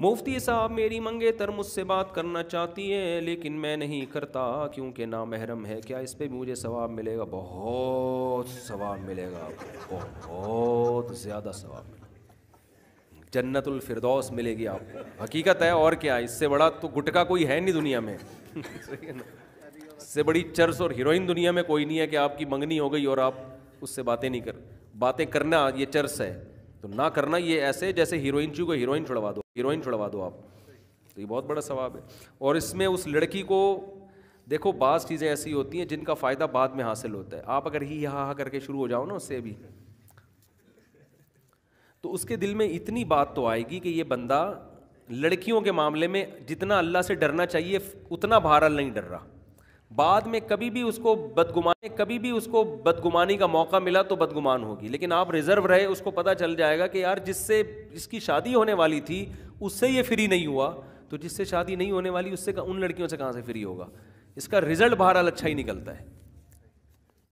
मुफ्ती साहब मेरी मंगेतर मुझसे बात करना चाहती है लेकिन मैं नहीं करता क्योंकि ना महरम है क्या इस पर मुझे सवाब मिलेगा बहुत सवाब मिलेगा आपको बहुत ज़्यादा सवाब मिलेगा फिरदौस मिलेगी आपको हकीकत है और क्या इससे बड़ा तो गुटका कोई है नहीं दुनिया में इससे बड़ी चर्च और हीरोइन दुनिया में कोई नहीं है कि आपकी मंगनी हो गई और आप उससे बातें नहीं कर बातें करना ये चर्च है तो ना करना ये ऐसे जैसे हीरोइन चू को हीरोइन छुड़वा दो हीरोइन छुड़वा दो आप तो ये बहुत बड़ा सवाब है और इसमें उस लड़की को देखो बाज़ चीज़ें ऐसी होती हैं जिनका फ़ायदा बाद में हासिल होता है आप अगर ही हा हा करके शुरू हो जाओ ना उससे भी तो उसके दिल में इतनी बात तो आएगी कि ये बंदा लड़कियों के मामले में जितना अल्लाह से डरना चाहिए उतना बहरहाल नहीं डर रहा बाद में कभी भी उसको बदगुमाने कभी भी उसको बदगुमानी का मौका मिला तो बदगुमान होगी लेकिन आप रिजर्व रहे उसको पता चल जाएगा कि यार जिससे इसकी शादी होने वाली थी उससे ये फ्री नहीं हुआ तो जिससे शादी नहीं होने वाली उससे उन लड़कियों से कहाँ से फ्री होगा इसका रिजल्ट बहरहाल अच्छा ही निकलता है